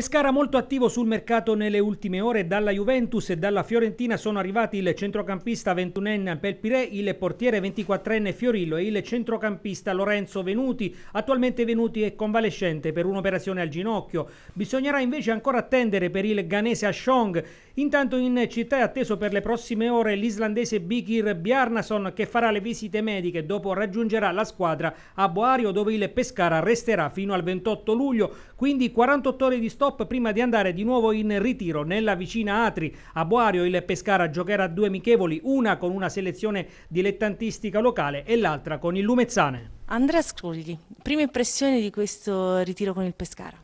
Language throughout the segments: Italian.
Pescara molto attivo sul mercato nelle ultime ore, dalla Juventus e dalla Fiorentina sono arrivati il centrocampista 21enne Pelpire, il portiere 24enne Fiorillo e il centrocampista Lorenzo Venuti, attualmente Venuti è convalescente per un'operazione al ginocchio. Bisognerà invece ancora attendere per il ganese Ashong. Intanto in città è atteso per le prossime ore l'islandese Bikir Bjarnason che farà le visite mediche, dopo raggiungerà la squadra a Boario dove il Pescara resterà fino al 28 luglio, quindi 48 ore di storia stop prima di andare di nuovo in ritiro nella vicina Atri. A Boario il Pescara giocherà due amichevoli, una con una selezione dilettantistica locale e l'altra con il Lumezzane. Andrea Scrugli, prime impressioni di questo ritiro con il Pescara?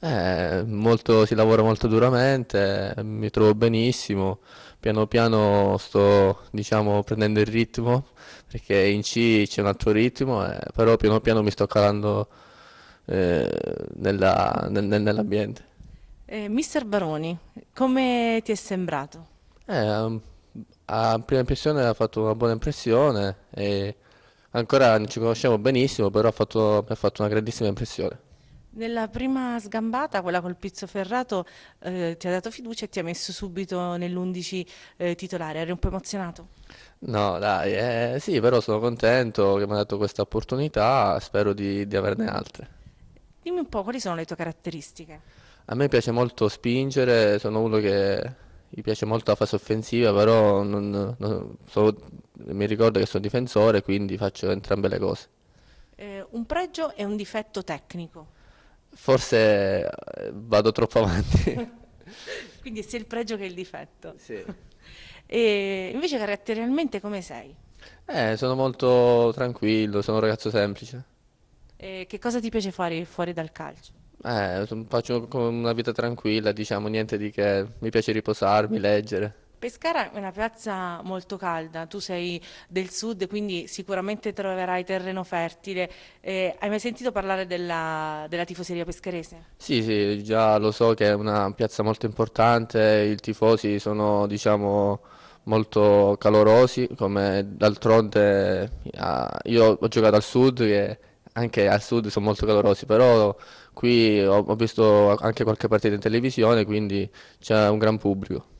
Eh, molto, si lavora molto duramente, mi trovo benissimo, piano piano sto diciamo, prendendo il ritmo perché in C c'è un altro ritmo, eh, però piano piano mi sto calando eh, nella, nel, nell'ambiente. Eh, Mister Baroni, come ti è sembrato? Eh, a prima impressione ha fatto una buona impressione e ancora non ci conosciamo benissimo, però ha fatto, ha fatto una grandissima impressione. Nella prima sgambata, quella col pizzo ferrato, eh, ti ha dato fiducia e ti ha messo subito nell'11 eh, titolare. Eri un po' emozionato? No, dai, eh, sì, però sono contento che mi ha dato questa opportunità, spero di, di averne altre. Dimmi un po', quali sono le tue caratteristiche? A me piace molto spingere, sono uno che mi piace molto la fase offensiva, però non- non- sono- mi ricordo che sono difensore, quindi faccio entrambe le cose. Eh, un pregio e un difetto tecnico. Forse eh, vado troppo avanti. Quindi sia il pregio che il difetto. Sì. E invece caratterialmente come sei? Eh, sono molto tranquillo, sono un ragazzo semplice. Eh, che cosa ti piace fare fuori dal calcio? Eh, faccio una vita tranquilla, diciamo, niente di che. Mi piace riposarmi, leggere. Pescara è una piazza molto calda, tu sei del sud, quindi sicuramente troverai terreno fertile. Eh, hai mai sentito parlare della, della tifoseria pescherese? Sì, sì, già lo so che è una piazza molto importante, i tifosi sono, diciamo, molto calorosi, come d'altronde ah, io ho giocato al sud che anche al sud sono molto calorosi, però qui ho, ho visto anche qualche partita in televisione, quindi c'è un gran pubblico.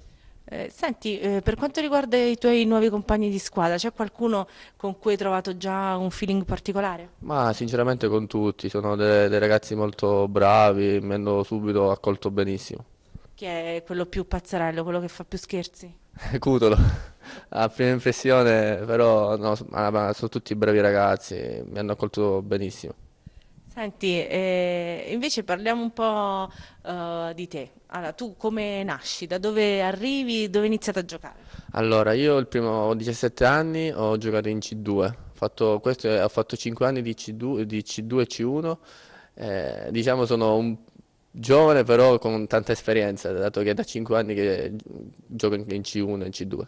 Eh, senti, eh, per quanto riguarda i tuoi nuovi compagni di squadra, c'è qualcuno con cui hai trovato già un feeling particolare? Ma sinceramente con tutti, sono dei, dei ragazzi molto bravi, mi hanno subito accolto benissimo. Chi è quello più pazzarello, quello che fa più scherzi? Cutolo a prima impressione, però no, sono tutti bravi ragazzi, mi hanno accolto benissimo. Senti, eh, invece parliamo un po' eh, di te. Allora, tu come nasci? Da dove arrivi? Dove hai iniziato a giocare? Allora, io il primo, ho 17 anni, ho giocato in C2, fatto, questo, ho fatto 5 anni di C2, di C2 e C1, eh, diciamo sono un giovane però con tanta esperienza, dato che è da 5 anni che gioco in C1 e in C2.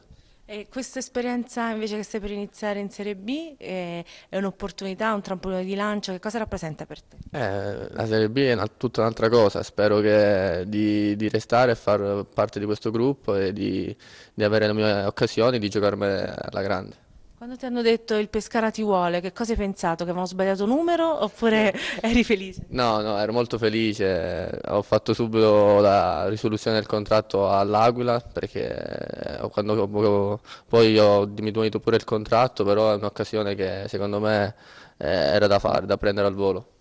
E questa esperienza invece che stai per iniziare in Serie B è, eh, è un'opportunità, un trampolino di lancio, che cosa rappresenta per te? Eh, la Serie B è una, tutta un'altra cosa, spero che, di, di, restare e far parte di questo gruppo e di, di avere le mie occasioni di giocarmi alla grande. Quando ti hanno detto il Pescara ti vuole, che cosa hai pensato? Che avevano sbagliato numero oppure eri felice? No, no, ero molto felice. Ho fatto subito la risoluzione del contratto all'Aquila perché eh, quando poi ho diminuito pure il contratto, però è un'occasione che secondo me eh, era da fare, da prendere al volo.